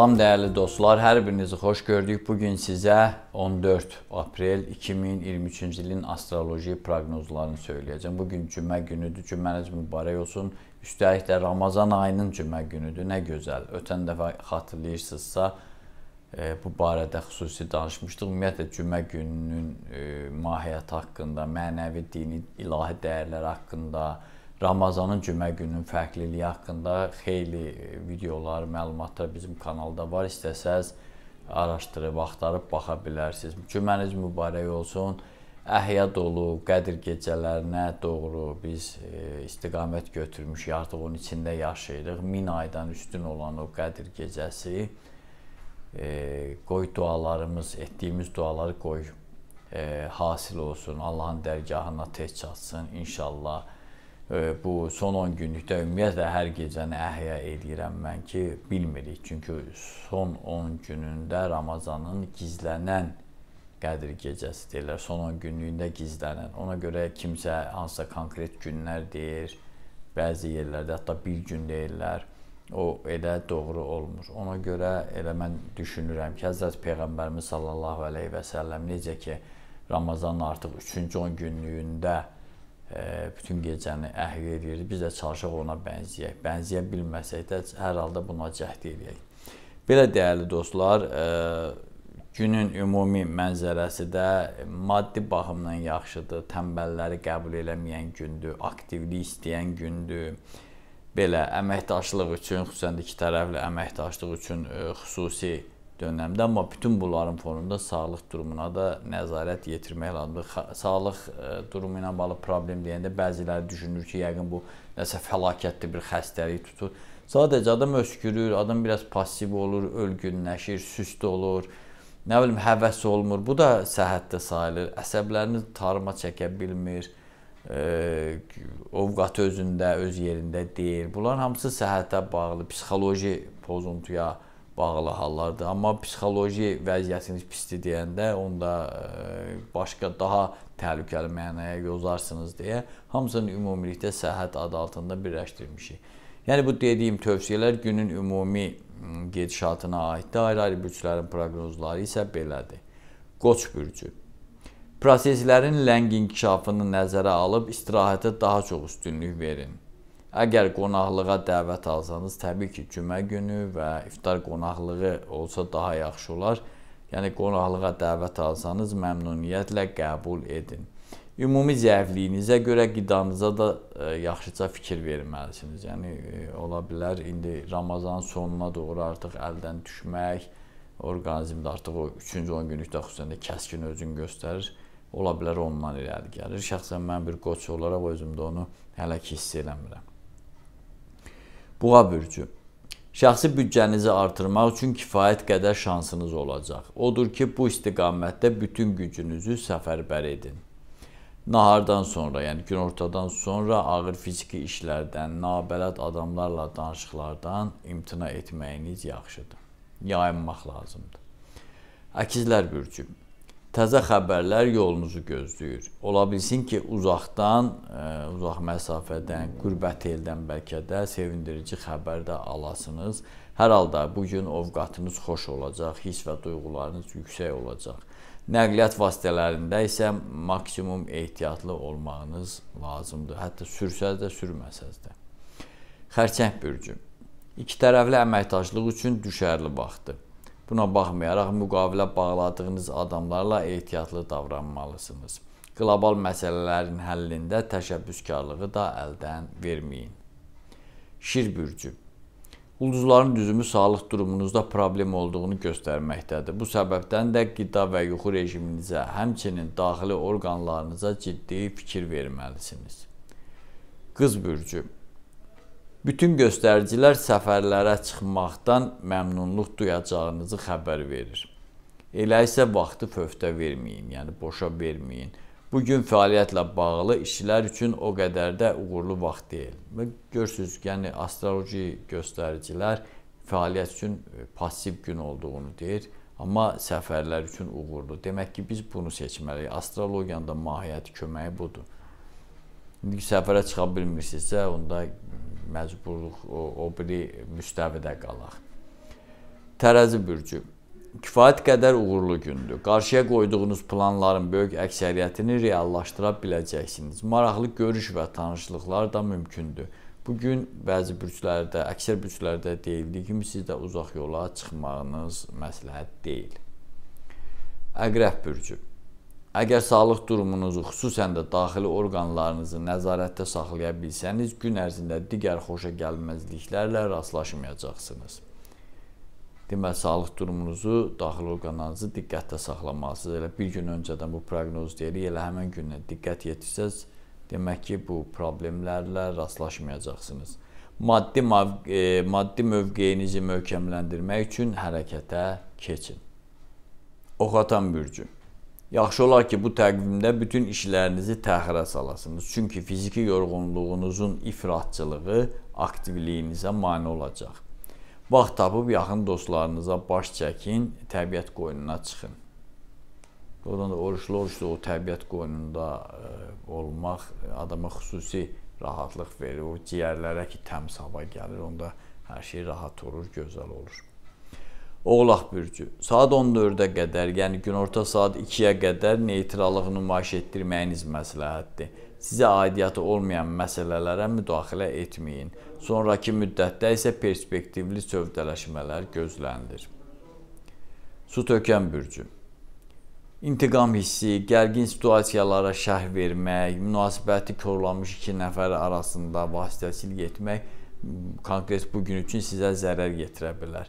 Salam dəyərli dostlar, hər birinizi xoş gördük. Bu gün sizə 14 aprel 2023-cü ilin astroloji proqnozlarını söyləyəcəm. Bu gün cümə günüdür. Cüməniz mübarək olsun. Üstəlik də Ramazan ayının cümə günüdür. Nə gözəl. Ötən dəfə xatırlayırsınızsa, e, bu barədə xüsusi danışmışdıq. Ümumiyyətlə cümə gününün e, mahiyyəti haqqında, mənəvi, dini, ilahi dəyərlər haqqında, e, Ramazanın cümə gününün fərqliliyi haqqında xeyli e, videolar, məlumatlar bizim kanalda var. İstəsəz araşdırıb axtarıb baxa bilərsiniz. Cüməniz mübarək olsun. Əhya dolu Qədir gecələrinə doğru biz e, istiqamət götürmüşük. Artıq onun içində yaşayırıq. 1000 aydan üstün olan o Qədir gecəsi e, qoy dualarımız, etdiyimiz duaları qoy hasil olsun. Allahın dərgahına tez çatsın inşallah bu son 10 günlükdə ümumiyyətlə hər gecəni əhya eləyirəm mən ki, bilmirik. Çünki son 10 günündə Ramazanın gizlənən Qədir gecəsi deyirlər. Son 10 günlüyündə gizlənən. Ona görə kimsə hansısa konkret günlər deyir. Bəzi yerlərdə hətta bir gün deyirlər. O elə doğru olmur. Ona görə elə mən düşünürəm ki, Həzrət Peyğəmbərimiz sallallahu əleyhi və səlləm necə ki Ramazanın artıq 3-cü 10 günlüyündə bütün gecəni əhl eləyirdi. Biz də çalışaq ona bənzəyək. Bənzəyə bilməsək də hər halda buna cəhd eləyək. Belə dəyərli dostlar, günün ümumi mənzərəsi də maddi baxımdan yaxşıdır. Tənbəlləri qəbul eləməyən gündür, aktivlik istəyən gündür. Belə əməkdaşlıq üçün, xüsusən də iki tərəfli əməkdaşlıq üçün xüsusi dönəmdə, amma bütün bunların fonunda sağlıq durumuna da nəzarət yetirmək lazımdır. Sağlıq e, durumu ilə bağlı problem deyəndə bəziləri düşünür ki, yəqin bu nəsə fəlakətli bir xəstəlik tutur. Sadəcə adam öskürür, adam biraz passiv olur, ölgünləşir, süst olur. Nə bilim həvəs olmur. Bu da səhhətdə sayılır. Əsəblərini tarıma çəkə bilmir. Ə, e, ovqatı özündə, öz yerində deyil. Bunlar hamısı səhhətə bağlı, psixoloji pozuntuya bağlıdır bağlı hallardır. Amma psixoloji vəziyyətiniz pisdir deyəndə onda e, başqa daha təhlükəli mənaya yozarsınız deyə hamısını ümumilikdə səhhət adı altında birləşdirmişik. Yəni bu dediyim tövsiyələr günün ümumi gedişatına aiddir. Ayrı-ayrı bürclərin proqnozları isə belədir. Qoç bürcü Proseslərin ləng inkişafını nəzərə alıb istirahətə daha çox üstünlük verin. Əgər qonaqlığa dəvət alsanız, təbii ki, cümə günü və iftar qonaqlığı olsa daha yaxşı olar. Yəni qonaqlığa dəvət alsanız məmnuniyyətlə qəbul edin. Ümumi zəifliyinizə görə qidanıza da ə, e, yaxşıca fikir verməlisiniz. Yəni ə, e, ola bilər indi Ramazan sonuna doğru artıq əldən düşmək, orqanizmdə artıq o 3-cü 10 günlükdə xüsusən də kəskin özün göstərir ola bilər ondan irəli gəlir. Şəxsən mən bir qoç olaraq özümdə onu hələ ki hiss eləmirəm. Boğa bürcü. Şəxsi büdcənizi artırmaq üçün kifayət qədər şansınız olacaq. Odur ki, bu istiqamətdə bütün gücünüzü səfərbər edin. Nahardan sonra, yəni günortadan sonra ağır fiziki işlərdən, nabələd adamlarla danışıqlardan imtina etməyiniz yaxşıdır. Yayınmaq lazımdır. Əkizlər bürcü. Təzə xəbərlər yolunuzu gözləyir. Ola bilsin ki, uzaqdan, ə, e, uzaq məsafədən, qürbət eldən bəlkə də sevindirici xəbər də alasınız. Hər halda bu gün ovqatınız xoş olacaq, hiss və duyğularınız yüksək olacaq. Nəqliyyat vasitələrində isə maksimum ehtiyatlı olmağınız lazımdır. Hətta sürsəz də, sürməsəz də. Xərçəng bürcü. İki tərəfli əməkdaşlıq üçün düşərli vaxtdır. Buna baxmayaraq müqavilə bağladığınız adamlarla ehtiyatlı davranmalısınız. Qlobal məsələlərin həllində təşəbbüskarlığı da əldən verməyin. Şir bürcü Ulduzların düzümü sağlıq durumunuzda problem olduğunu göstərməkdədir. Bu səbəbdən də qida və yuxu rejiminizə, həmçinin daxili orqanlarınıza ciddi fikir verməlisiniz. Qız bürcü bütün göstəricilər səfərlərə çıxmaqdan məmnunluq duyacağınızı xəbər verir. Elə isə vaxtı fövtə verməyin, yəni boşa verməyin. Bu gün fəaliyyətlə bağlı işlər üçün o qədər də uğurlu vaxt deyil. Və görürsüz, yəni astroloji göstəricilər fəaliyyət üçün e, passiv gün olduğunu deyir, amma səfərlər üçün uğurlu. Demək ki, biz bunu seçməliyik. Astrologiyanın da mahiyyəti köməyi budur. İndi səfərə çıxa bilmirsinizsə, onda məcburuq o, o biri müstəvidə qalaq. Tərəzi bürcü kifayət qədər uğurlu gündür. Qarşıya qoyduğunuz planların böyük əksəriyyətini reallaşdıra biləcəksiniz. Maraqlı görüş və tanışlıqlar da mümkündür. Bu gün bəzi bürclərdə, əksər bürclərdə deyildiyi kimi siz də uzaq yola çıxmağınız məsləhət deyil. Əqrəb bürcü Əgər sağlıq durumunuzu, xüsusən də daxili orqanlarınızı nəzarətdə saxlaya bilsəniz, gün ərzində digər xoşa gəlməzliklərlə rastlaşmayacaqsınız. Deməli, sağlıq durumunuzu, daxili orqanlarınızı diqqətdə saxlamalısınız. Elə bir gün öncədən bu proqnoz deyirik, elə həmin günə diqqət yetirsəz, demək ki, bu problemlərlə rastlaşmayacaqsınız. Maddi e, maddi mövqeyinizi möhkəmləndirmək üçün hərəkətə keçin. Oxatan bürcü Yaxşı olar ki, bu təqvimdə bütün işlərinizi təxirə salasınız. Çünki fiziki yorğunluğunuzun ifratçılığı aktivliyinizə mane olacaq. Vaxt tapıb yaxın dostlarınıza baş çəkin, təbiət qoynuna çıxın. Oradan da oruçlu oruçlu o təbiət qoynunda ə, e, olmaq adama xüsusi rahatlıq verir. O ciyərlərə ki, təmiz hava gəlir, onda hər şey rahat olur, gözəl olur. Oğlaq bürcü saat 14-ə qədər, yəni günorta saat 2-yə qədər neytralığı nümayiş etdirməyiniz məsləhətdir. Sizə aidiyyatı olmayan məsələlərə müdaxilə etməyin. Sonrakı müddətdə isə perspektivli sövdələşmələr gözlənilir. Su tökən bürcü İntiqam hissi, gərgin situasiyalara şərh vermək, münasibəti korlanmış iki nəfər arasında vasitəsilə getmək konkret bu gün üçün sizə zərər yetirə bilər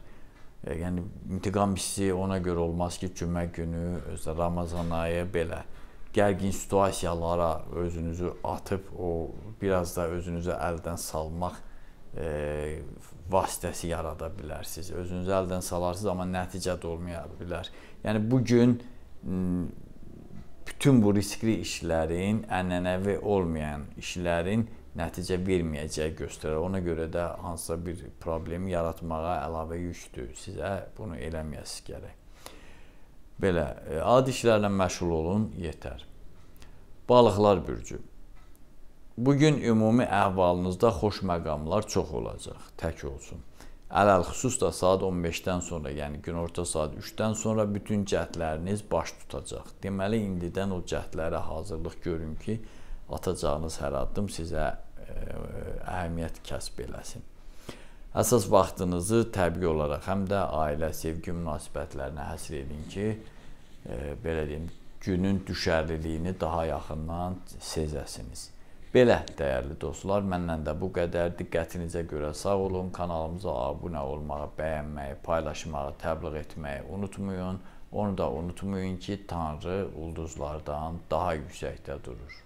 E, yəni intiqam hissi ona görə olmaz ki, cümə günü, özdə Ramazan ayı belə gərgin situasiyalara özünüzü atıb o biraz da özünüzü əldən salmaq e, vasitəsi yarada bilərsiniz. Özünüzü əldən salarsınız amma nəticə də olmaya bilər. Yəni bu gün bütün bu riskli işlərin, ənənəvi olmayan işlərin nəticə verməyəcəyi göstərir. Ona görə də hansısa bir problemi yaratmağa əlavə yükdür. Sizə bunu eləməyəsiz gərək. Belə e, adi işlərlə məşğul olun, yetər. Balıqlar bürcü. Bu gün ümumi əhvalınızda xoş məqamlar çox olacaq, tək olsun. Ələlxüsus da saat 15-dən sonra, yəni günorta saat 3-dən sonra bütün cəhdləriniz baş tutacaq. Deməli, indidən o cəhdlərə hazırlıq görün ki, atacağınız hər addım sizə e, əhəmiyyət kəsb eləsin. Əsas vaxtınızı təbii olaraq həm də ailə, sevgi münasibətlərinə həsr edin ki, e, belə deyim, günün düşərliliyini daha yaxından sezəsiniz. Belə dəyərli dostlar, mənlə də bu qədər. Diqqətinizə görə sağ olun. Kanalımıza abunə olmağı, bəyənməyi, paylaşmağı, təbliğ etməyi unutmayın. Onu da unutmayın ki, Tanrı ulduzlardan daha yüksəkdə durur.